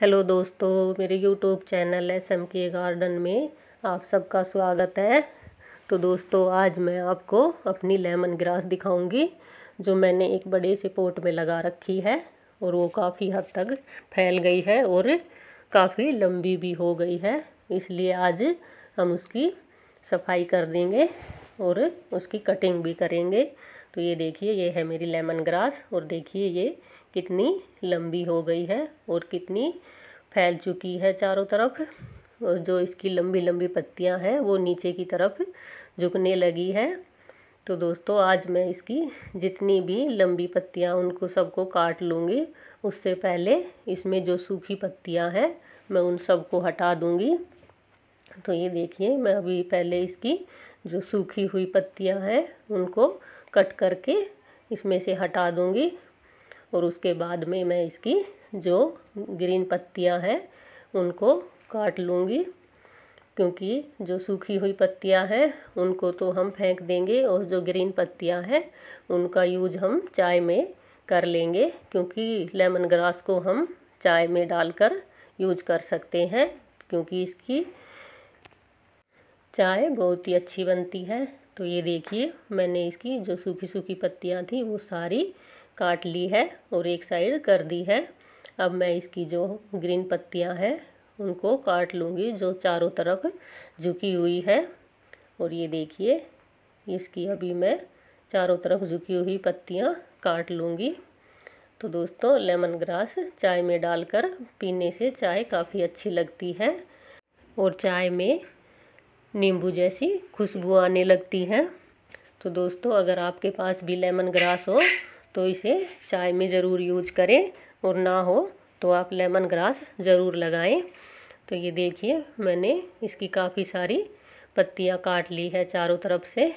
hello दोस्तों मेरे YouTube channel S M के गार्डन में आप सबका स्वागत है तो दोस्तों आज मैं आपको अपनी लेमन ग्रास दिखाऊंगी जो मैंने एक बड़े से पोट में लगा रखी है और वो काफ़ी हद तक फैल गई है और काफ़ी लंबी भी हो गई है इसलिए आज हम उसकी सफाई कर देंगे और उसकी कटिंग भी करेंगे तो ये देखिए ये है मेरी लेमन ग्रास और देखिए ये कितनी लंबी हो गई है और कितनी फैल चुकी है चारों तरफ और जो इसकी लंबी लंबी पत्तियां हैं वो नीचे की तरफ झुकने लगी है तो दोस्तों आज मैं इसकी जितनी भी लंबी पत्तियां उनको सबको काट लूँगी उससे पहले इसमें जो सूखी पत्तियां हैं मैं उन सबको हटा दूँगी तो ये देखिए मैं अभी पहले इसकी जो सूखी हुई पत्तियां हैं उनको कट करके इसमें से हटा दूँगी और उसके बाद में मैं इसकी जो ग्रीन पत्तियां हैं उनको काट लूँगी क्योंकि जो सूखी हुई पत्तियां हैं उनको तो हम फेंक देंगे और जो ग्रीन पत्तियां हैं उनका यूज हम चाय में कर लेंगे क्योंकि लेमन ग्रास को हम चाय में डालकर यूज कर सकते हैं क्योंकि इसकी चाय बहुत ही अच्छी बनती है तो ये देखिए मैंने इसकी जो सूखी सूखी पत्तियाँ थी वो सारी काट ली है और एक साइड कर दी है अब मैं इसकी जो ग्रीन पत्तियाँ हैं उनको काट लूँगी जो चारों तरफ झुकी हुई है और ये देखिए इसकी अभी मैं चारों तरफ झुकी हुई पत्तियाँ काट लूँगी तो दोस्तों लेमन ग्रास चाय में डालकर पीने से चाय काफ़ी अच्छी लगती है और चाय में नींबू जैसी खुशबू आने लगती है तो दोस्तों अगर आपके पास भी लेमन ग्रास हो तो इसे चाय में ज़रूर यूज करें और ना हो तो आप लेमन ग्रास ज़रूर लगाएं तो ये देखिए मैंने इसकी काफ़ी सारी पत्तियाँ काट ली है चारों तरफ से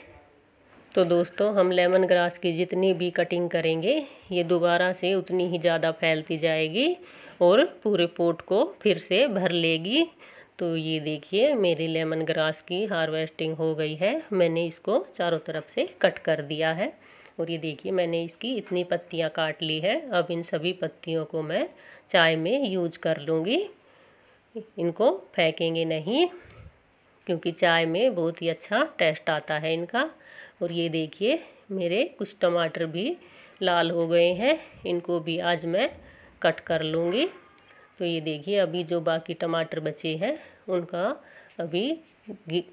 तो दोस्तों हम लेमन ग्रास की जितनी भी कटिंग करेंगे ये दोबारा से उतनी ही ज़्यादा फैलती जाएगी और पूरे पोट को फिर से भर लेगी तो ये देखिए मेरी लेमन ग्रास की हार्वेस्टिंग हो गई है मैंने इसको चारों तरफ से कट कर दिया है और ये देखिए मैंने इसकी इतनी पत्तियाँ काट ली है अब इन सभी पत्तियों को मैं चाय में यूज कर लूँगी इनको फेंकेंगे नहीं क्योंकि चाय में बहुत ही अच्छा टेस्ट आता है इनका और ये देखिए मेरे कुछ टमाटर भी लाल हो गए हैं इनको भी आज मैं कट कर लूँगी तो ये देखिए अभी जो बाकी टमाटर बचे हैं उनका अभी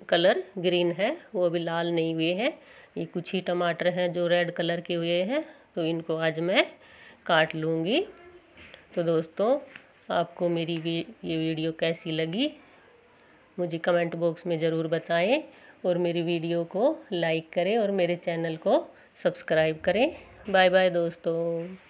कलर ग्रीन है वो अभी लाल नहीं हुए हैं ये कुछ ही टमाटर हैं जो रेड कलर के हुए हैं तो इनको आज मैं काट लूँगी तो दोस्तों आपको मेरी ये वीडियो कैसी लगी मुझे कमेंट बॉक्स में ज़रूर बताएं और मेरी वीडियो को लाइक करें और मेरे चैनल को सब्सक्राइब करें बाय बाय दोस्तों